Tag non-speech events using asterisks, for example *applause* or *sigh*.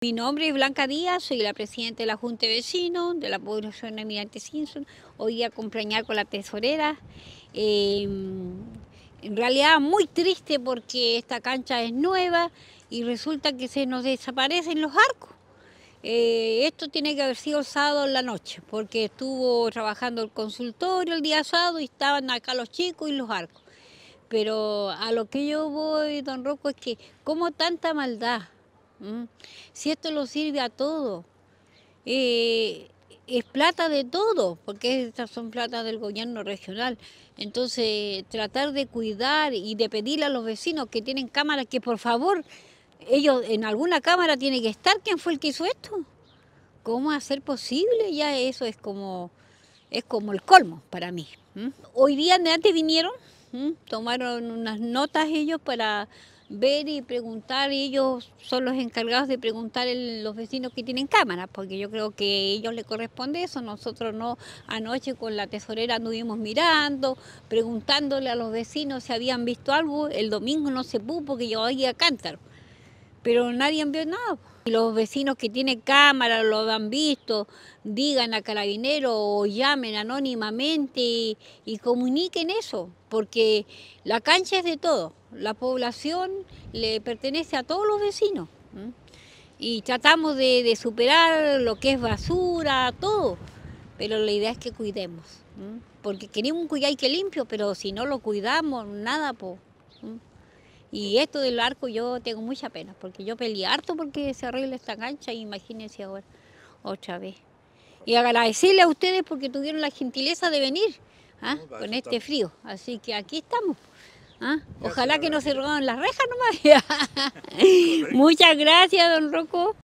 Mi nombre es Blanca Díaz, soy la presidenta de la Junta Vecino de la población de Simpson. Hoy a acompañar con la tesorera. Em, en realidad muy triste porque esta cancha es nueva y resulta que se nos desaparecen los arcos. Eh, esto tiene que haber sido sábado en la noche, porque estuvo trabajando el consultorio el día sábado y estaban acá los chicos y los arcos. Pero a lo que yo voy, don Roco es que como tanta maldad, Mm. Si esto lo sirve a todo, eh, es plata de todo, porque estas son plata del gobierno regional. Entonces, tratar de cuidar y de pedirle a los vecinos que tienen cámaras que por favor, ellos en alguna cámara tienen que estar quién fue el que hizo esto. ¿Cómo hacer posible? Ya eso es como, es como el colmo para mí. Hoy día de antes vinieron, tomaron unas notas ellos para ver y preguntar, ellos son los encargados de preguntar a los vecinos que tienen cámaras, porque yo creo que a ellos les corresponde eso, nosotros no, anoche con la tesorera anduvimos mirando, preguntándole a los vecinos si habían visto algo, el domingo no se pudo porque yo a cántaro pero nadie envió nada. los vecinos que tienen cámara lo han visto, digan a carabinero o llamen anónimamente y, comuniquen eso, porque la cancha es de todo, la población le pertenece a todos los vecinos. Y tratamos de, superar lo que es basura, todo, pero la idea es que cuidemos, porque queremos un cuyay que limpio, pero si no lo cuidamos, nada, pues. Y esto del arco yo tengo mucha pena, porque yo peleé harto porque se arregla esta cancha, imagínense ahora, otra vez. Y agradecerle a ustedes porque tuvieron la gentileza de venir ¿ah? con este frío. Así que aquí estamos. ¿ah? Ojalá que no se roban las rejas nomás. *laughs* Muchas gracias, don Rocco.